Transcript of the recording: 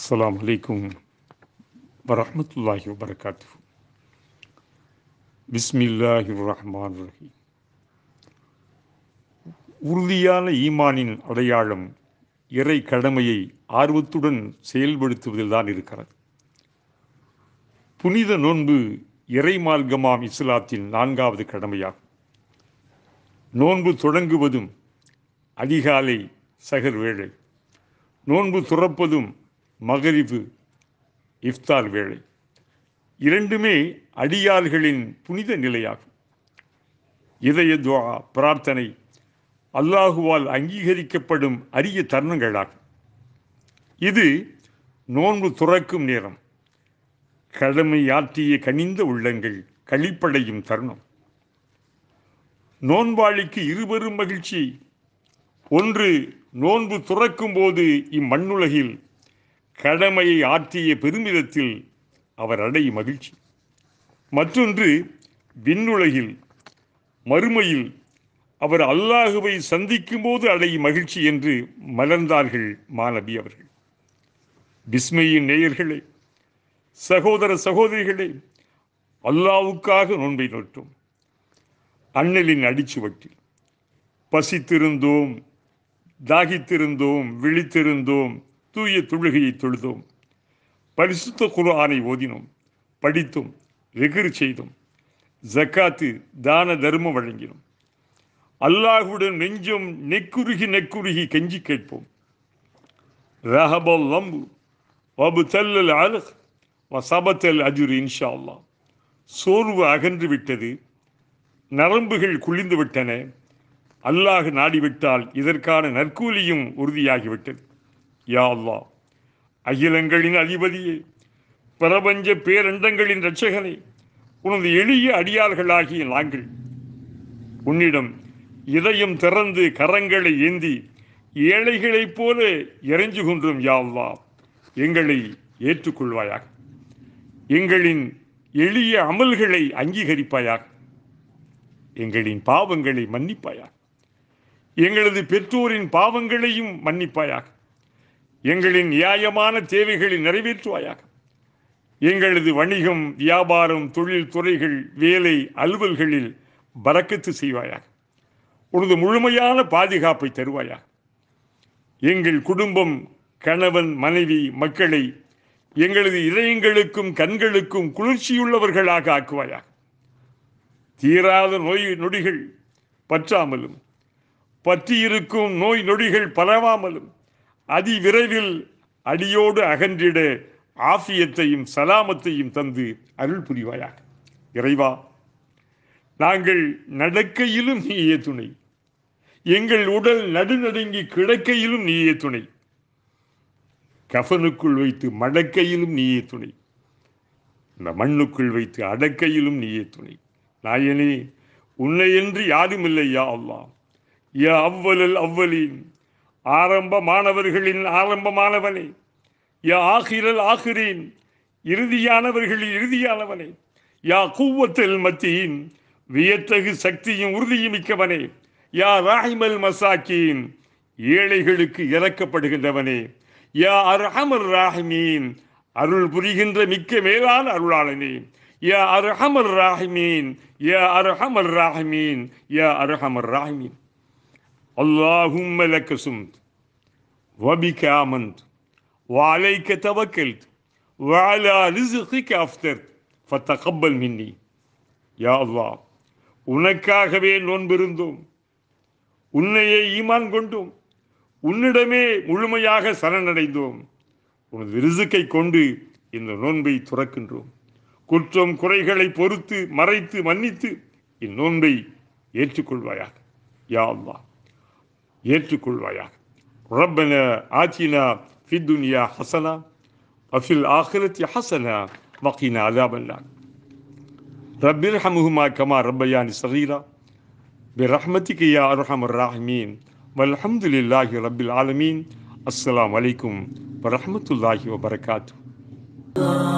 அஸ்லாம் வலைக்கும் வரமத்துல்லாஹி வபரகாத்து பிஸ்மில்லாஹி ரஹ்மான் ரஹீம் உறுதியான ஈமானின் அடையாளம் இறை கடமையை ஆர்வத்துடன் செயல்படுத்துவதில் தான் இருக்கிறது புனித நோன்பு இறை மார்க்கமாம் இஸ்லாத்தின் நான்காவது கடமையாகும் நோன்பு தொடங்குவதும் அதிகாலை சகர் வேளை நோன்பு துறப்பதும் மகரிபு இஃப்தார் வேளை இரண்டுமே அடியார்களின் புனித நிலையாகும் இதய துவா பிரார்த்தனை அல்லாஹுவால் அங்கீகரிக்கப்படும் அரிய தருணங்களாகும் இது நோன்பு துறக்கும் நேரம் கடமையாற்றிய கனிந்த உள்ளங்கள் கழிப்படையும் தருணம் நோன்பாளிக்கு இருபெரும் மகிழ்ச்சி ஒன்று நோன்பு துறக்கும் போது இம்மண்ணுலகில் கடமையை ஆற்றிய பெருமிதத்தில் அவர் அடையும் மகிழ்ச்சி மற்றொன்று விண்ணுலகில் மறுமையில் அவர் அல்லாஹுவை சந்திக்கும் போது அடையும் மகிழ்ச்சி என்று மலர்ந்தார்கள் மாணவி அவர்கள் விஸ்மையின் நேயர்களே சகோதர சகோதரிகளே அல்லாவுக்காக நோன்பை நோட்டோம் அண்ணலின் அடிச்சுவட்டில் பசித்திருந்தோம் தாகித்திருந்தோம் விழித்திருந்தோம் தூய தொழுகையை தொழுதோம் பரிசுத்த குரானை ஓதினோம் படித்தோம் வெகுறு செய்தோம் ஜக்காத்து தான தர்மம் வழங்கினோம் அல்லாஹுடன் நெஞ்சம் நெக்குருகி நெக்குருகி கஞ்சி கேட்போம் ரஹபல் லம்பு வபு தல்லல் வ சபத்தல் அஜுர் இன்ஷா அல்லா சோர்வு அகன்று விட்டது நரம்புகள் குளிந்து விட்டன அல்லாஹ் நாடிவிட்டால் இதற்கான நற்கூலியும் உறுதியாகிவிட்டது யா அல்லா அகிலங்களின் அதிபதியே பிரபஞ்ச பேரண்டங்களின் இரட்சகனை உனது எளிய அடியார்களாகிய நாங்கள் உன்னிடம் இதயம் திறந்து கரங்களை ஏந்தி ஏழைகளைப் போல இறைஞ்சு கொன்றோம் யாவா எங்களை ஏற்றுக்கொள்வாயாக எங்களின் எளிய அமல்களை அங்கீகரிப்பாயாக எங்களின் பாவங்களை மன்னிப்பாயாக எங்களது பெற்றோரின் பாவங்களையும் மன்னிப்பாயாக எங்களின் நியாயமான தேவைகளை நிறைவேற்றுவாயாக எங்களது வணிகம் வியாபாரம் தொழில் துறைகள் வேலை அலுவல்களில் பறக்கத்து செய்வாயாக உனது முழுமையான பாதுகாப்பை தருவாயாக எங்கள் குடும்பம் கணவன் மனைவி மக்களை எங்களது இதயங்களுக்கும் கண்களுக்கும் குளிர்ச்சியுள்ளவர்களாக ஆக்குவாயாக தீராத நோய் நொடிகள் பற்றாமலும் பற்றியிருக்கும் நோய் நொடிகள் பரவாமலும் அதி விரைவில் அடியோடு அகன்றிட ஆஃபியத்தையும் சலாமத்தையும் தந்து அருள் புரிவாயாக இறைவா நாங்கள் நடக்கையிலும் நீயே துணை எங்கள் உடல் நடுநடுங்கி கிடக்கையிலும் நீயே துணை கஃனுக்குள் வைத்து மடக்கையிலும் நீயே துணை இந்த மண்ணுக்குள் வைத்து அடக்கையிலும் நீயே துணை நாயனே என்று யாரும் இல்லை யா அவ்வா யா அவ்வலல் அவ்வலின் ஆரம்ப மாணவர்களின் ஆரம்பமானவனே யா ஆகிரல் ஆகிறேன் இறுதியானவர்களின் இறுதியானவனே யா கூவத்தில் மத்தியின் வியத்தகு சக்தியும் உறுதியும் மிக்கவனே யா ராஹிமல் மசாக்கின் ஏழைகளுக்கு இறக்கப்படுகின்றவனே யா அர்ஹமர் ராஹிமீன் அருள் புரிகின்ற மிக்க மேலான அருளாளனே யா அர்ஹமர் ராஹிமீன் யா அர்ஹமர் ராஹிமீன் யா அர்ஹமர் ராஹிமீன் اللهم لك سمت وبك آمنت وعليك توكلت وعلى رزقك أفطرت فتقبل مني யா அல்லா உனக்காகவே நோன்பிருந்தோம் உன்னையே ஈமான் கொண்டோம் உன்னிடமே முழுமையாக சரணடைந்தோம் உனது ரிசுக்கை கொண்டு இந்த நோன்பை துறக்கின்றோம் குற்றம் குறைகளை பொறுத்து மறைத்து மன்னித்து இந்நோன்பை ஏற்றுக்கொள்வாயாக யா அல்லா يلتك الوياك ربنا آتنا في الدنيا حسنة وفي الآخرة حسنة وقنا عذاب النار رب ارحمهما كما ربياني صغيرا برحمتك يا أرحم الراحمين والحمد لله رب العالمين السلام عليكم ورحمة الله وبركاته